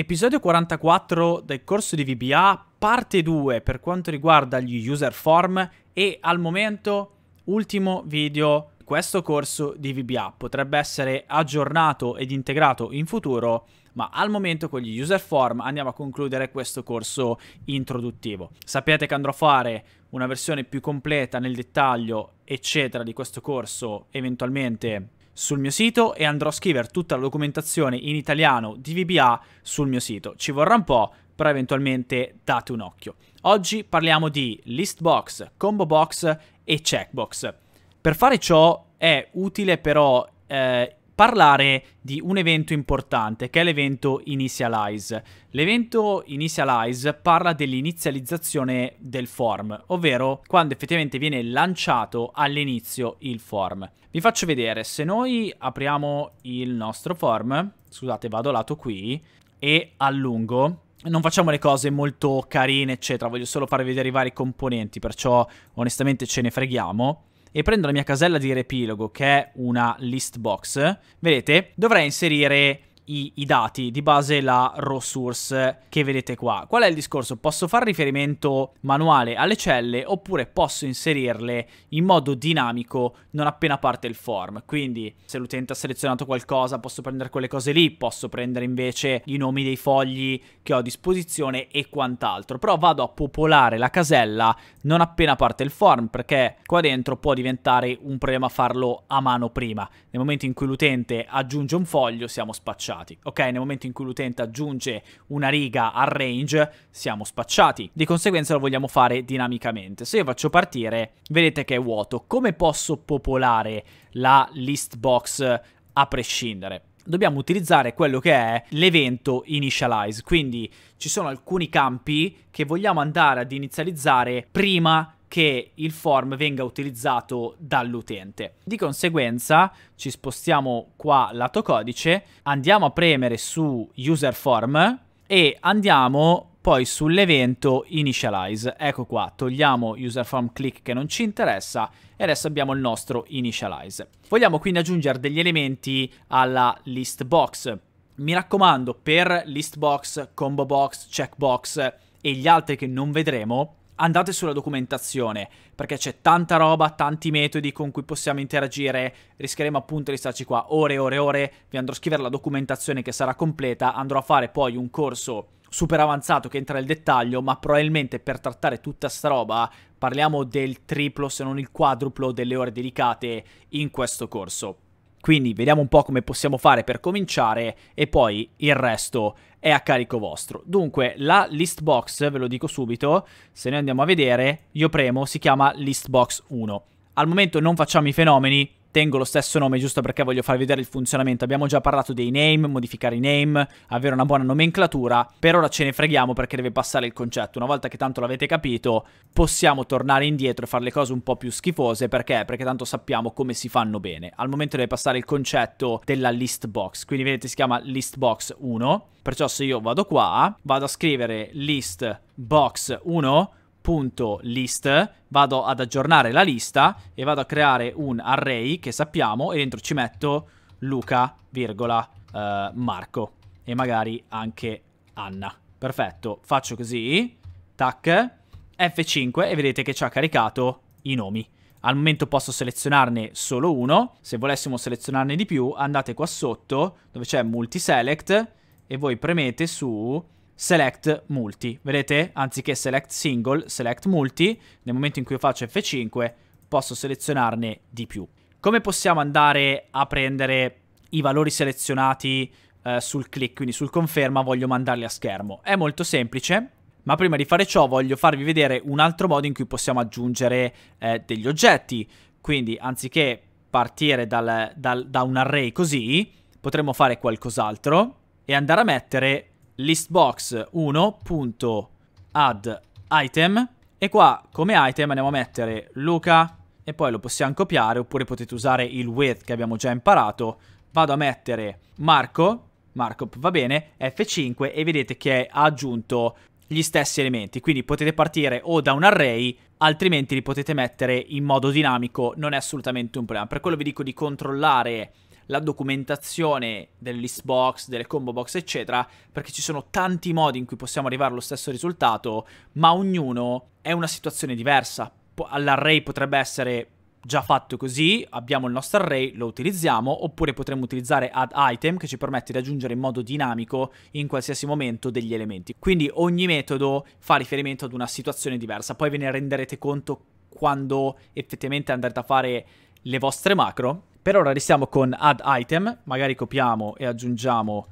Episodio 44 del corso di VBA, parte 2 per quanto riguarda gli user form e al momento ultimo video di questo corso di VBA. Potrebbe essere aggiornato ed integrato in futuro, ma al momento con gli user form andiamo a concludere questo corso introduttivo. Sapete che andrò a fare una versione più completa nel dettaglio, eccetera, di questo corso eventualmente sul mio sito e andrò a scrivere tutta la documentazione in italiano di VBA sul mio sito. Ci vorrà un po', però eventualmente date un occhio. Oggi parliamo di list box, combo box e checkbox. Per fare ciò è utile però eh, parlare di un evento importante che è l'evento Initialize. L'evento Initialize parla dell'inizializzazione del form, ovvero quando effettivamente viene lanciato all'inizio il form. Vi faccio vedere, se noi apriamo il nostro form, scusate vado lato qui, e allungo, non facciamo le cose molto carine, eccetera, voglio solo farvi vedere i vari componenti, perciò onestamente ce ne freghiamo e prendo la mia casella di riepilogo che è una list box, vedete, dovrei inserire i, i, dati, di base la raw source che vedete qua. Qual è il discorso? Posso fare riferimento manuale alle celle oppure posso inserirle in modo dinamico non appena parte il form. Quindi se l'utente ha selezionato qualcosa posso prendere quelle cose lì, posso prendere invece i nomi dei fogli che ho a disposizione e quant'altro. Però vado a popolare la casella non appena parte il form perché qua dentro può diventare un problema farlo a mano prima. Nel momento in cui l'utente aggiunge un foglio siamo spacciati spacciati. Ok, nel momento in cui l'utente aggiunge una riga al range, siamo spacciati. Di conseguenza lo vogliamo fare dinamicamente. Se io faccio partire, vedete che è vuoto. Come posso popolare la list box a prescindere? dobbiamo utilizzare quello che è l'evento initialize, quindi ci sono alcuni campi che vogliamo andare ad inizializzare prima che il form venga utilizzato dall'utente. Di conseguenza ci spostiamo qua lato codice, andiamo a premere su user form e andiamo poi sull'evento initialize. Ecco qua, togliamo user form click che non ci interessa e adesso abbiamo il nostro initialize. Vogliamo quindi aggiungere degli elementi alla list box. Mi raccomando, per list box, combo box, checkbox e gli altri che non vedremo, andate sulla documentazione, perché c'è tanta roba, tanti metodi con cui possiamo interagire, rischieremo appunto di starci qua ore e ore e ore, vi andrò a scrivere la documentazione che sarà completa, andrò a fare poi un corso super avanzato che entra nel dettaglio, ma probabilmente per trattare tutta sta roba parliamo del triplo se non il quadruplo delle ore dedicate in questo corso. Quindi vediamo un po' come possiamo fare per cominciare e poi il resto è a carico vostro. Dunque, la list box, ve lo dico subito, se noi andiamo a vedere, io premo, si chiama list box 1. Al momento non facciamo i fenomeni, mantengo lo stesso nome giusto perché voglio far vedere il funzionamento. Abbiamo già parlato dei name, modificare i name, avere una buona nomenclatura. Per ora ce ne freghiamo perché deve passare il concetto. Una volta che tanto l'avete capito, possiamo tornare indietro e fare le cose un po' più schifose perché? Perché tanto sappiamo come si fanno bene. Al momento deve passare il concetto della list box. Quindi vedete si chiama list box 1. Perciò se io vado qua, vado a scrivere list box 1 punto list, vado ad aggiornare la lista e vado a creare un array che sappiamo e dentro ci metto Luca, virgola, eh, Marco e magari anche Anna. Perfetto, faccio così, tac, F5 e vedete che ci ha caricato i nomi. Al momento posso selezionarne solo uno, se volessimo selezionarne di più andate qua sotto dove c'è multiselect e voi premete su select multi. Vedete? Anziché select single, select multi, nel momento in cui io faccio F5 posso selezionarne di più. Come possiamo andare a prendere i valori selezionati eh, sul click, quindi sul conferma voglio mandarli a schermo? È molto semplice, ma prima di fare ciò voglio farvi vedere un altro modo in cui possiamo aggiungere eh, degli oggetti. Quindi anziché partire dal, dal, da un array così, potremmo fare qualcos'altro e andare a mettere listbox 1.add item e qua come item andiamo a mettere Luca e poi lo possiamo copiare oppure potete usare il with che abbiamo già imparato. Vado a mettere Marco, Marco va bene, F5 e vedete che ha aggiunto gli stessi elementi, quindi potete partire o da un array, altrimenti li potete mettere in modo dinamico, non è assolutamente un problema. Per quello vi dico di controllare la documentazione dell'list box, delle combo box, eccetera, perché ci sono tanti modi in cui possiamo arrivare allo stesso risultato, ma ognuno è una situazione diversa. All'array potrebbe essere già fatto così, abbiamo il nostro array, lo utilizziamo, oppure potremmo utilizzare add item che ci permette di aggiungere in modo dinamico in qualsiasi momento degli elementi. Quindi ogni metodo fa riferimento ad una situazione diversa, poi ve ne renderete conto quando effettivamente andrete a fare le vostre macro. Per ora restiamo con add item, magari copiamo e aggiungiamo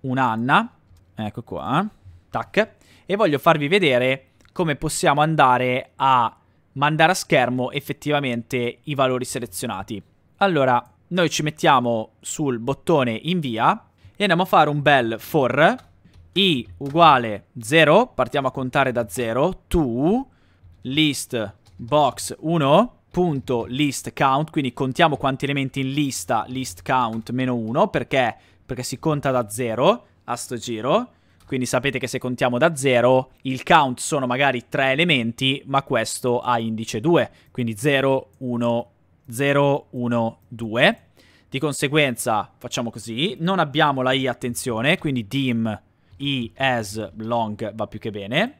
un'Anna, ecco qua, tac, e voglio farvi vedere come possiamo andare a mandare a schermo effettivamente i valori selezionati. Allora, noi ci mettiamo sul bottone invia e andiamo a fare un bel for i uguale 0, partiamo a contare da 0, to list box 1 punto list count, quindi contiamo quanti elementi in lista list count meno 1, perché? Perché si conta da 0 a sto giro, quindi sapete che se contiamo da 0 il count sono magari 3 elementi, ma questo ha indice 2, quindi 0, 1, 0, 1, 2. Di conseguenza facciamo così, non abbiamo la i, attenzione, quindi dim i as long va più che bene.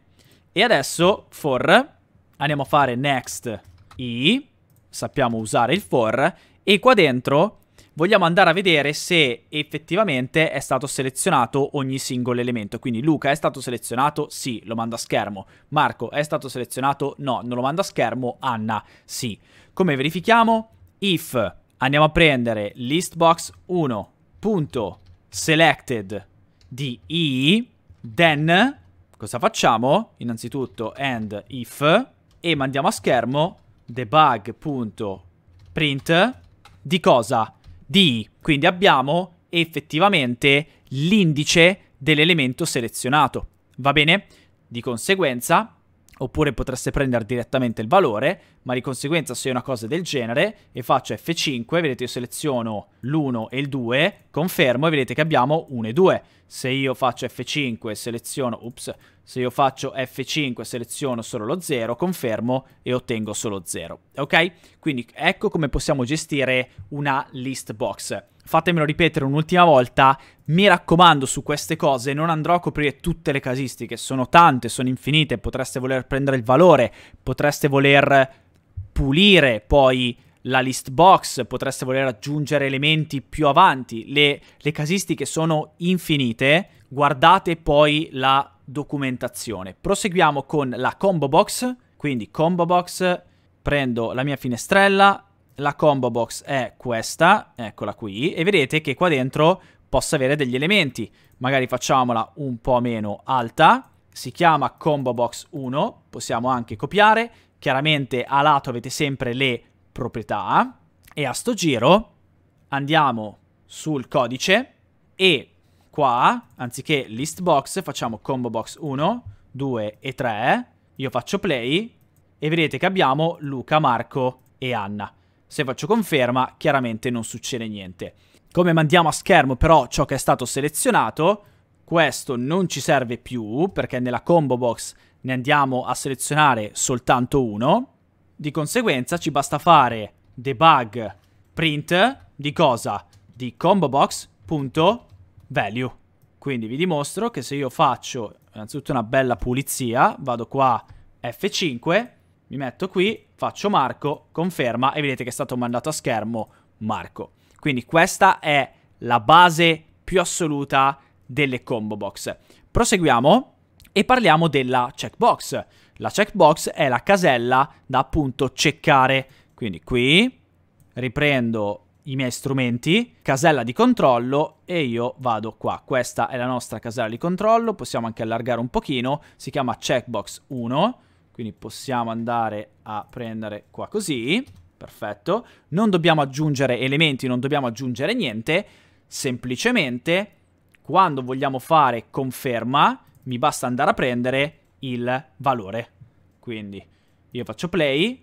E adesso for andiamo a fare next i, sappiamo usare il for, e qua dentro vogliamo andare a vedere se effettivamente è stato selezionato ogni singolo elemento. Quindi Luca è stato selezionato? Sì, lo mando a schermo. Marco è stato selezionato? No, non lo mando a schermo. Anna? Sì. Come verifichiamo? If andiamo a prendere listbox 1.selected di i, then cosa facciamo? Innanzitutto and if e mandiamo a schermo debug.print di cosa? Di. Quindi abbiamo effettivamente l'indice dell'elemento selezionato. Va bene? Di conseguenza oppure potreste prendere direttamente il valore, ma di conseguenza se è una cosa del genere e faccio F5, vedete io seleziono l'1 e il 2, confermo e vedete che abbiamo 1 e 2. Se io faccio F5 e seleziono, ups, se io faccio F5 seleziono solo lo 0, confermo e ottengo solo 0, ok? Quindi ecco come possiamo gestire una list box fatemelo ripetere un'ultima volta, mi raccomando su queste cose, non andrò a coprire tutte le casistiche, sono tante, sono infinite, potreste voler prendere il valore, potreste voler pulire poi la list box, potreste voler aggiungere elementi più avanti, le, le casistiche sono infinite, guardate poi la documentazione. Proseguiamo con la combo box, quindi combo box, prendo la mia finestrella, la combo box è questa, eccola qui, e vedete che qua dentro possa avere degli elementi. Magari facciamola un po' meno alta, si chiama combo box 1, possiamo anche copiare. Chiaramente a lato avete sempre le proprietà e a sto giro andiamo sul codice e qua, anziché list box, facciamo combo box 1, 2 e 3. Io faccio play e vedete che abbiamo Luca, Marco e Anna. Se faccio conferma, chiaramente non succede niente. Come mandiamo a schermo però ciò che è stato selezionato, questo non ci serve più perché nella combo box ne andiamo a selezionare soltanto uno. Di conseguenza ci basta fare debug print di cosa? Di combo box.value. Quindi vi dimostro che se io faccio innanzitutto una bella pulizia, vado qua F5, mi metto qui, faccio Marco, conferma e vedete che è stato mandato a schermo Marco. Quindi questa è la base più assoluta delle combo box. Proseguiamo e parliamo della checkbox. La checkbox è la casella da appunto checcare. Quindi qui riprendo i miei strumenti, casella di controllo e io vado qua. Questa è la nostra casella di controllo, possiamo anche allargare un pochino, si chiama checkbox 1 quindi possiamo andare a prendere qua così. Perfetto. Non dobbiamo aggiungere elementi, non dobbiamo aggiungere niente. Semplicemente, quando vogliamo fare conferma, mi basta andare a prendere il valore. Quindi io faccio play,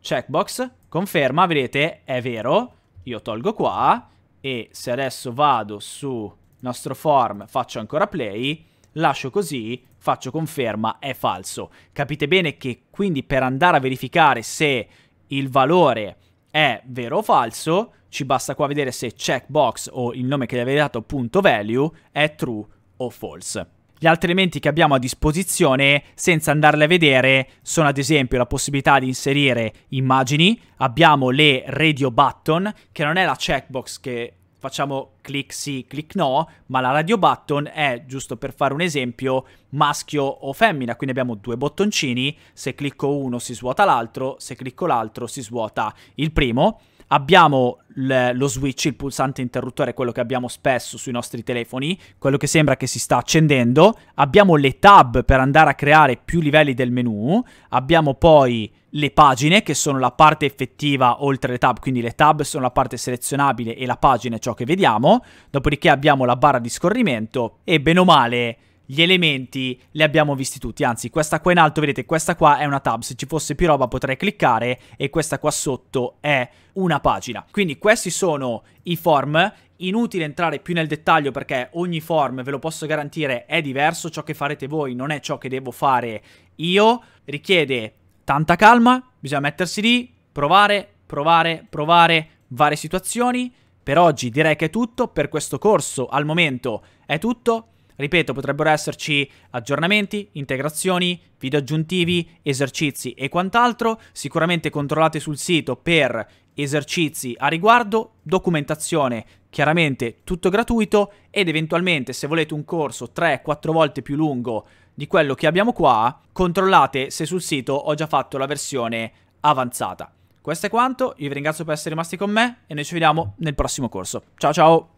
checkbox, conferma, vedete, è vero. Io tolgo qua e se adesso vado su nostro form, faccio ancora play lascio così, faccio conferma, è falso. Capite bene che quindi per andare a verificare se il valore è vero o falso, ci basta qua vedere se checkbox o il nome che gli avete dato, punto value, è true o false. Gli altri elementi che abbiamo a disposizione, senza andarle a vedere, sono ad esempio la possibilità di inserire immagini, abbiamo le radio button, che non è la checkbox che facciamo click sì, click no, ma la radio button è, giusto per fare un esempio, maschio o femmina, quindi abbiamo due bottoncini, se clicco uno si svuota l'altro, se clicco l'altro si svuota il primo abbiamo le, lo switch, il pulsante interruttore, quello che abbiamo spesso sui nostri telefoni, quello che sembra che si sta accendendo, abbiamo le tab per andare a creare più livelli del menu, abbiamo poi le pagine che sono la parte effettiva oltre le tab, quindi le tab sono la parte selezionabile e la pagina è ciò che vediamo, dopodiché abbiamo la barra di scorrimento e bene o male gli elementi li abbiamo visti tutti, anzi questa qua in alto, vedete, questa qua è una tab, se ci fosse più roba potrei cliccare e questa qua sotto è una pagina. Quindi questi sono i form, inutile entrare più nel dettaglio perché ogni form, ve lo posso garantire, è diverso, ciò che farete voi non è ciò che devo fare io, richiede tanta calma, bisogna mettersi lì, provare, provare, provare varie situazioni. Per oggi direi che è tutto, per questo corso al momento è tutto. Ripeto, potrebbero esserci aggiornamenti, integrazioni, video aggiuntivi, esercizi e quant'altro. Sicuramente controllate sul sito per esercizi a riguardo, documentazione chiaramente tutto gratuito ed eventualmente se volete un corso 3-4 volte più lungo di quello che abbiamo qua, controllate se sul sito ho già fatto la versione avanzata. Questo è quanto, io vi ringrazio per essere rimasti con me e noi ci vediamo nel prossimo corso. Ciao ciao!